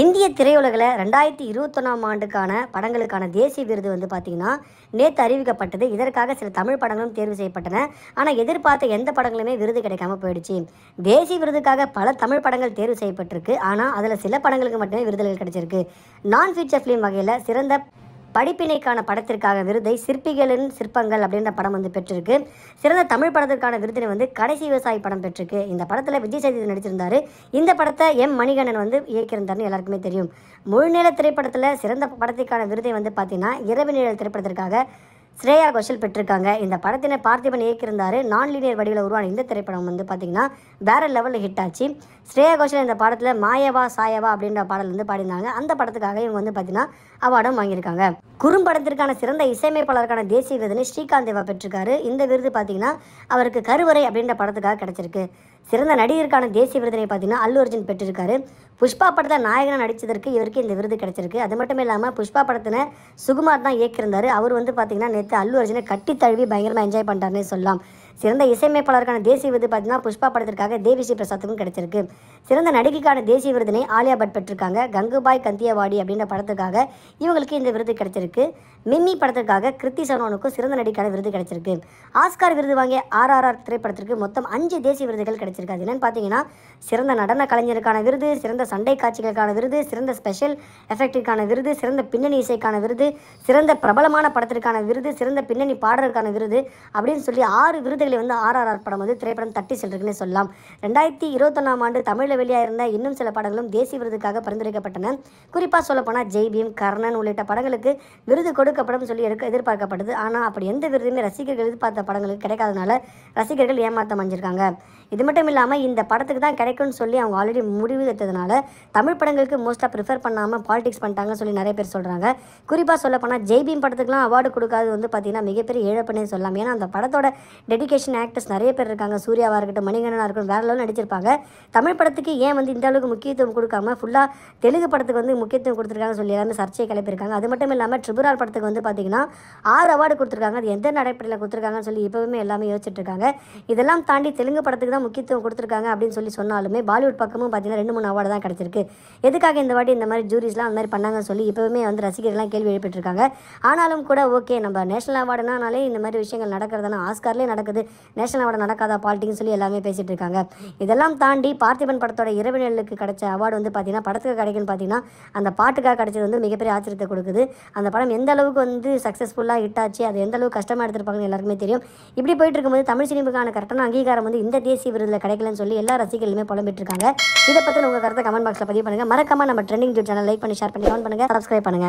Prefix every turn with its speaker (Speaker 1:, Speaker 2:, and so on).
Speaker 1: இந்திய திரையுலகில் ரெண்டாயிரத்தி இருபத்தொன்னாம் ஆண்டுக்கான படங்களுக்கான தேசிய விருது வந்து பார்த்திங்கன்னா நேற்று அறிவிக்கப்பட்டது இதற்காக சில தமிழ் படங்களும் தேர்வு செய்யப்பட்டன ஆனால் எதிர்பார்த்த எந்த படங்களுமே விருது கிடைக்காம போயிடுச்சு தேசிய விருதுக்காக பல தமிழ் படங்கள் தேர்வு செய்யப்பட்டிருக்கு ஆனால் அதில் சில படங்களுக்கு மட்டுமே விருதுகள் கிடைச்சிருக்கு நான் ஃபீச்சர் ஃபிலிம் வகையில் சிறந்த படிப்பினைக்கான படத்திற்காக விருதை சிற்பிகளின் சிற்பங்கள் அப்படின்ற படம் வந்து பெற்றிருக்கு சிறந்த தமிழ் படத்திற்கான விருதினை வந்து கடைசி விவசாயி படம் பெற்றிருக்கு இந்த படத்தில் விஜய் சேதுபதி நடிச்சிருந்தார் இந்த படத்தை எம் மணிகண்டன் வந்து இயக்கியிருந்தார்னு எல்லாருக்குமே தெரியும் முழுநேர திரைப்படத்தில் சிறந்த படத்திற்கான விருதை வந்து பார்த்தீங்கன்னா இரவு நிழல் திரைப்படத்திற்காக ஸ்ரேயா கோஷல் பெற்றிருக்காங்க இந்த படத்தினை பார்த்திபன் இயக்கியிருந்தார் நான் லீனியர் வடிவில் உருவான இந்த திரைப்படம் வந்து பார்த்திங்கன்னா வேறு லெவலில் ஹிட் ஆச்சு ஸ்ரேயா கோஷல் இந்த படத்தில் மாயவா சாயவா அப்படின்ற பாடல் வந்து பாடினாங்க அந்த படத்துக்காக இவங்க வந்து பார்த்திங்கன்னா அவார்டும் வாங்கியிருக்காங்க குறும்படத்திற்கான சிறந்த இசையமைப்பாளருக்கான தேசிய விருதுன்னு ஸ்ரீகாந்த் தேவா பெற்றிருக்காரு இந்த விருது பார்த்திங்கன்னா அவருக்கு கருவறை அப்படின்ற படத்துக்காக கிடச்சிருக்கு சிறந்த நடிகருக்கான தேசிய விருதினை பார்த்தீங்கன்னா அல்லு அர்ஜுன் பெற்றிருக்காரு புஷ்பா படத்தை நாயகனாக நடித்ததற்கு இவருக்கு இந்த விருது கிடச்சிருக்கு அது மட்டும் இல்லாமல் புஷ்பா படத்தில் சுகுமார் தான் இயக்கியிருந்தார் அவர் வந்து பார்த்திங்கன்னா நேற்று அல்லு அர்ஜுனை கட்டி தழுவி பயங்கரமாக என்ஜாய் பண்ணுறாருன்னு சொல்லலாம் சிறந்த இசையமைப்பாளருக்கான தேசிய விருது பார்த்தீங்கன்னா புஷ்பா படத்திற்காக தேவிஸ்ரீ பிரசாத்துக்கும் கிடைச்சிருக்கு சிறந்த நடிகைக்கான தேசிய விருதினை ஆலியா பட் பெற்றிருக்காங்க கங்குபாய் கந்தியவாடி அப்படின்ற படத்துக்காக இவங்களுக்கு இந்த விருது கிடைச்சிருக்கு மிம்மி படத்திற்காக கிருத்தி சனோனுக்கு சிறந்த நடிகான விருது கிடைச்சிருக்கு ஆஸ்கார் விருது வாங்கிய ஆர்ஆர்ஆர் திரைப்படத்திற்கு மொத்தம் அஞ்சு தேசிய விருதுகள் கிடைச்சிருக்கு அது என்னன்னு பார்த்தீங்கன்னா சிறந்த நடன கலைஞருக்கான விருது சிறந்த சண்டை காட்சிகளுக்கான விருது சிறந்த ஸ்பெஷல் எஃபெக்டிற்கான விருது சிறந்த பின்னணி இசைக்கான விருது சிறந்த பிரபலமான படத்திற்கான விருது சிறந்த பின்னணி பாடலுக்கான விருது அப்படின்னு சொல்லி ஆறு விருதுகளை வந்து ஆர்ஆர்ஆர் படம் வந்து திரைப்படம் தட்டி செல்றதுன்னு சொல்லலாம் ரெண்டாயிரத்தி இருபத்தொன்னாம் ஆண்டு தமிழில் வெளியாயிருந்த இன்னும் சில படங்களும் தேசிய விருதுக்காக பரிந்துரைக்கப்பட்டன குறிப்பாக சொல்லப்போனால் ஜெய்பீம் கர்ணன் உள்ளிட்ட படங்களுக்கு விருது கொடு கொடுக்கப்படும் சொல்லி எடுக்க எதிர்பார்க்கப்பட்டது ஆனால் அப்படி எந்த விருதுமே ரசிகர்கள் எதிர்பார்த்த படங்களுக்கு கிடைக்காதனால ரசிகர்கள் ஏமாத்தம் அஞ்சிருக்காங்க இது மட்டும் இல்லாமல் இந்த படத்துக்கு தான் கிடைக்கும்னு சொல்லி அவங்க ஆல்ரெடி முடிவு எடுத்ததுனால தமிழ் படங்களுக்கு மோஸ்ட்டாக ப்ரிஃபர் பண்ணாமல் பாலிடிக்ஸ் பண்ணிட்டாங்கன்னு சொல்லி நிறைய பேர் சொல்கிறாங்க குறிப்பாக சொல்லப்போனால் ஜெய்பீம் படத்துக்குலாம் அவார்டு கொடுக்காது வந்து பார்த்திங்கன்னா மிகப்பெரிய இழப்புனே சொல்லலாம் ஏன்னா அந்த படத்தோட டெடிக்கேஷன் ஆக்டர்ஸ் நிறைய பேர் இருக்காங்க சூர்யாவாக இருக்கட்டும் மணிகண்டனாக இருக்கட்டும் வேறு லெவலில் நடிச்சிருப்பாங்க தமிழ் படத்துக்கு ஏன் வந்து இந்த அளவுக்கு முக்கியத்துவம் கொடுக்காம ஃபுல்லாக தெலுங்கு படத்துக்கு வந்து முக்கியத்துவம் கொடுத்துருக்காங்க சொல்லி எல்லாமே சர்ச்சையை கிளப்பியிருக்காங்க அது மட்டும் இல்லாமல் ட்ரிபுரால் படத்துக்கு வந்து பார்த்திங்கன்னா ஆறு அவார்டு கொடுத்துருக்காங்க அது எந்த நடைப்படையில் கொடுத்துருக்காங்கன்னு சொல்லி இப்போவுமே எல்லாமே யோசிச்சுட்டு இருக்காங்க இதெல்லாம் தாண்டி தெலுங்கு படத்துக்கு தான் தான் முக்கியத்துவம் கொடுத்துருக்காங்க அப்படின்னு சொல்லி சொன்னாலுமே பாலிவுட் பக்கமும் பார்த்திங்கன்னா ரெண்டு மூணு அவார்டு தான் கிடச்சிருக்கு எதுக்காக இந்த வாட்டி இந்த மாதிரி ஜூரிஸ்லாம் அந்த மாதிரி பண்ணாங்கன்னு சொல்லி இப்போவுமே வந்து ரசிகர்கள்லாம் கேள்வி எழுப்பிட்டுருக்காங்க ஆனாலும் கூட ஓகே நம்ம நேஷனல் அவார்டுனாலே இந்த மாதிரி விஷயங்கள் நடக்கிறதுனா ஆஸ்கார்லேயே நடக்குது நேஷனல் அவார்டு நடக்காதா பாலிட்டிக்னு சொல்லி எல்லாமே பேசிகிட்டு இருக்காங்க இதெல்லாம் தாண்டி பார்த்திபன் படத்தோட இரவினலுக்கு கிடைச்ச அவார்டு வந்து பார்த்திங்கன்னா படத்துக்கு கிடைக்குன்னு பார்த்தீங்கன்னா அந்த பாட்டுக்காக கிடைச்சது வந்து மிகப்பெரிய ஆச்சரியத்தை கொடுக்குது அந்த படம் எந்த அளவுக்கு வந்து சக்ஸஸ்ஃபுல்லாக ஹிட் ஆச்சு அது எந்த அளவுக்கு கஷ்டமாக எடுத்துருப்பாங்கன்னு எல்லாருக்குமே தெரியும் இப்படி போயிட்டு இருக்கும்போது தமிழ் சினிமாக்கான கரெக்டான அங்கீகாரம் வந்து இந்த தேசிய தேசிய விருதில் கிடைக்கலன்னு சொல்லி எல்லா ரசிகர்களுமே புலம்பிட்டு இருக்காங்க இதை பற்றி உங்கள் கருத்தை கமெண்ட் பாக்ஸில் பதிவு பண்ணுங்கள் மறக்காமல் நம்ம ட்ரெண்டிங் ஜூ சேனல் லைக் பண்ணி ஷேர் பண்ணி கமெண்ட் பண்ணுங்கள் சப்ஸ்கிரைப் பண்ணுங்கள்